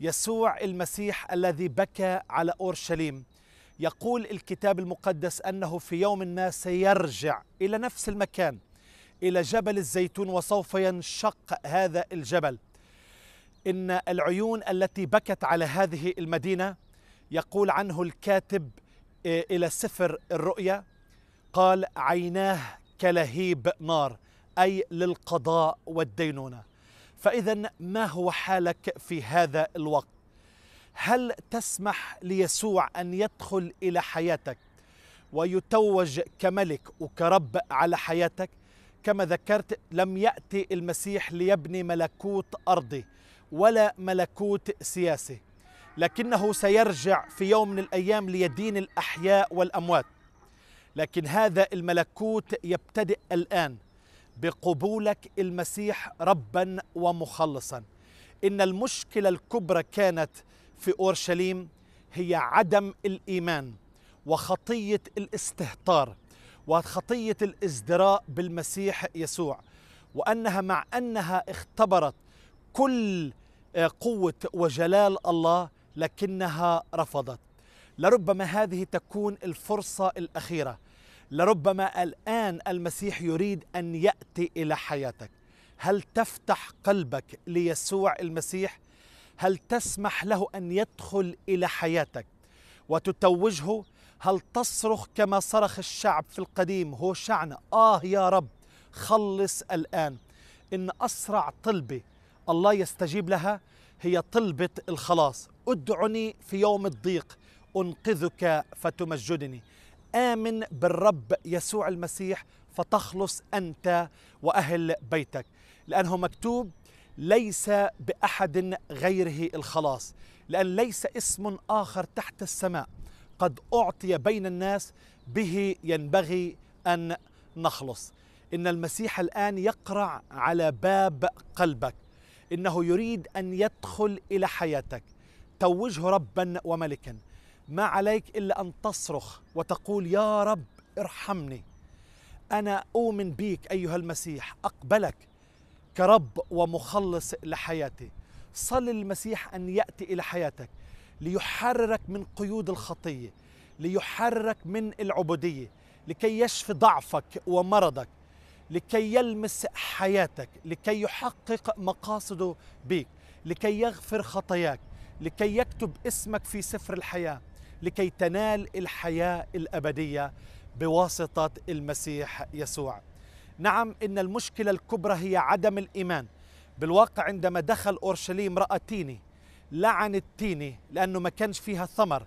يسوع المسيح الذي بكى على اورشليم يقول الكتاب المقدس انه في يوم ما سيرجع الى نفس المكان الى جبل الزيتون وسوف ينشق هذا الجبل ان العيون التي بكت على هذه المدينه يقول عنه الكاتب آه، الى سفر الرؤيا قال عيناه كلهيب نار اي للقضاء والدينونه فإذا ما هو حالك في هذا الوقت؟ هل تسمح ليسوع أن يدخل إلى حياتك ويتوج كملك وكرب على حياتك؟ كما ذكرت لم يأتي المسيح ليبني ملكوت أرضي ولا ملكوت سياسي لكنه سيرجع في يوم من الأيام ليدين الأحياء والأموات لكن هذا الملكوت يبتدئ الآن بقبولك المسيح ربا ومخلصا ان المشكله الكبرى كانت في اورشليم هي عدم الايمان وخطيه الاستهتار وخطيه الازدراء بالمسيح يسوع وانها مع انها اختبرت كل آه، قوه وجلال الله لكنها رفضت لربما هذه تكون الفرصه الاخيره لربما الان المسيح يريد ان ياتي الى حياتك هل تفتح قلبك ليسوع المسيح هل تسمح له ان يدخل الى حياتك وتتوجه هل تصرخ كما صرخ الشعب في القديم هو شعنا اه يا رب خلص الان ان اسرع طلبه الله يستجيب لها هي طلبه الخلاص ادعني في يوم الضيق انقذك فتمجدني آمن بالرب يسوع المسيح فتخلص أنت وأهل بيتك لأنه مكتوب ليس بأحد غيره الخلاص لأن ليس اسم آخر تحت السماء قد أعطي بين الناس به ينبغي أن نخلص إن المسيح الآن يقرع على باب قلبك إنه يريد أن يدخل إلى حياتك توجه ربا وملكا ما عليك الا ان تصرخ وتقول يا رب ارحمني انا اؤمن بك ايها المسيح اقبلك كرب ومخلص لحياتي صل المسيح ان ياتي الى حياتك ليحررك من قيود الخطيه ليحررك من العبوديه لكي يشفي ضعفك ومرضك لكي يلمس حياتك لكي يحقق مقاصده بك لكي يغفر خطاياك لكي يكتب اسمك في سفر الحياه لكي تنال الحياه الابديه بواسطه المسيح يسوع. نعم ان المشكله الكبرى هي عدم الايمان. بالواقع عندما دخل اورشليم راى تيني لعن التيني لانه ما كانش فيها ثمر.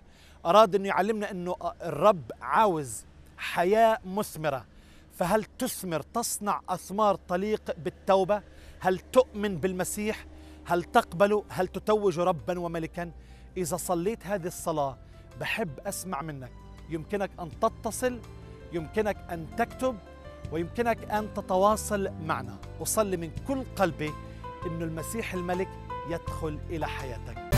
اراد انه يعلمنا انه الرب عاوز حياه مثمره. فهل تثمر تصنع اثمار تليق بالتوبه؟ هل تؤمن بالمسيح؟ هل تقبل هل تتوج ربا وملكا اذا صليت هذه الصلاه بحب أسمع منك يمكنك أن تتصل يمكنك أن تكتب ويمكنك أن تتواصل معنا أصلي من كل قلبي أن المسيح الملك يدخل إلى حياتك